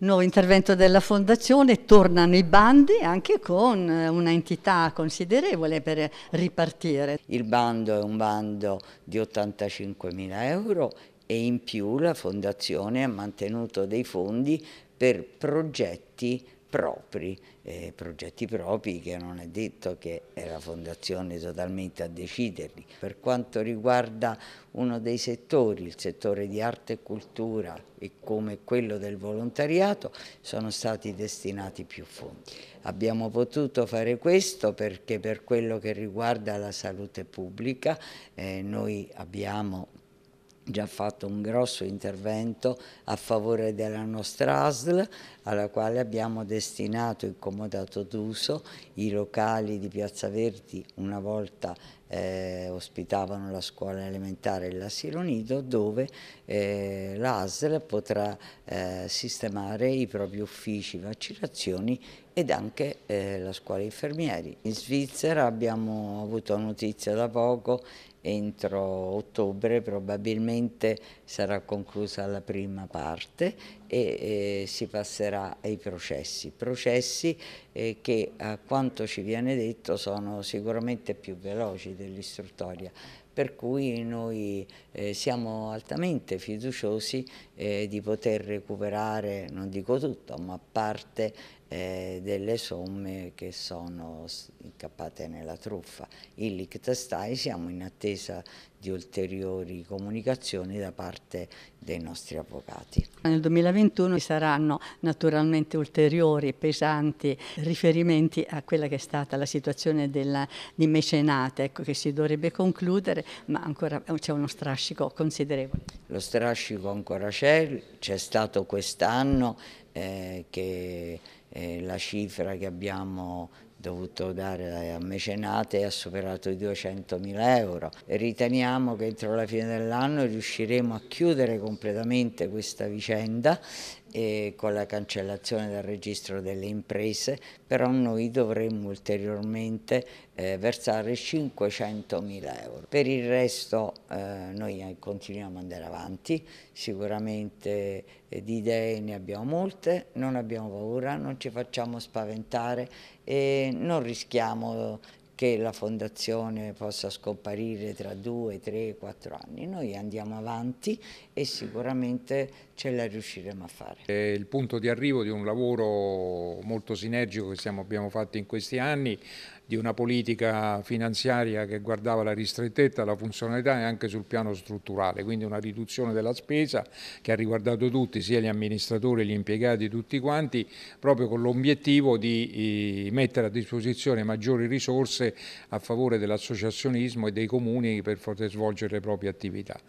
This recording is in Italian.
nuovo intervento della Fondazione, tornano i bandi anche con eh, un'entità considerevole per ripartire. Il bando è un bando di 85.000 euro e in più la Fondazione ha mantenuto dei fondi per progetti propri, eh, progetti propri che non è detto che è la fondazione totalmente a deciderli. Per quanto riguarda uno dei settori, il settore di arte e cultura e come quello del volontariato, sono stati destinati più fondi. Abbiamo potuto fare questo perché per quello che riguarda la salute pubblica eh, noi abbiamo già fatto un grosso intervento a favore della nostra ASL alla quale abbiamo destinato il comodato d'uso, i locali di Piazza Verdi una volta eh, ospitavano la scuola elementare e l'asilo nido dove eh, l'ASL potrà eh, sistemare i propri uffici vaccinazioni ed anche eh, la scuola infermieri. In Svizzera abbiamo avuto notizia da poco, entro ottobre probabilmente sarà conclusa la prima parte e, e eh, si passerà ai processi, processi eh, che a quanto ci viene detto sono sicuramente più veloci dell'istruttoria, per cui noi eh, siamo altamente fiduciosi eh, di poter recuperare, non dico tutto, ma parte eh, delle somme che sono incappate nella truffa. Il Liechtenstein siamo in attesa di ulteriori comunicazioni da parte dei nostri avvocati. Nel 2021 ci saranno naturalmente ulteriori pesanti riferimenti a quella che è stata la situazione della, di mecenate ecco, che si dovrebbe concludere, ma ancora c'è uno strascico considerevole. Lo strascico ancora c'è, c'è stato quest'anno eh, che eh, la cifra che abbiamo dovuto dare a mecenate e ha superato i 200.000 euro. Riteniamo che entro la fine dell'anno riusciremo a chiudere completamente questa vicenda e con la cancellazione del registro delle imprese, però noi dovremmo ulteriormente eh, versare mila euro. Per il resto eh, noi eh, continuiamo ad andare avanti, sicuramente eh, di idee ne abbiamo molte, non abbiamo paura, non ci facciamo spaventare e non rischiamo che la fondazione possa scomparire tra due, tre, quattro anni. Noi andiamo avanti e sicuramente ce la riusciremo a fare. È il punto di arrivo di un lavoro molto sinergico che siamo, abbiamo fatto in questi anni, di una politica finanziaria che guardava la ristrettezza, la funzionalità e anche sul piano strutturale, quindi una riduzione della spesa che ha riguardato tutti, sia gli amministratori, gli impiegati, tutti quanti, proprio con l'obiettivo di eh, mettere a disposizione maggiori risorse a favore dell'associazionismo e dei comuni per poter svolgere le proprie attività.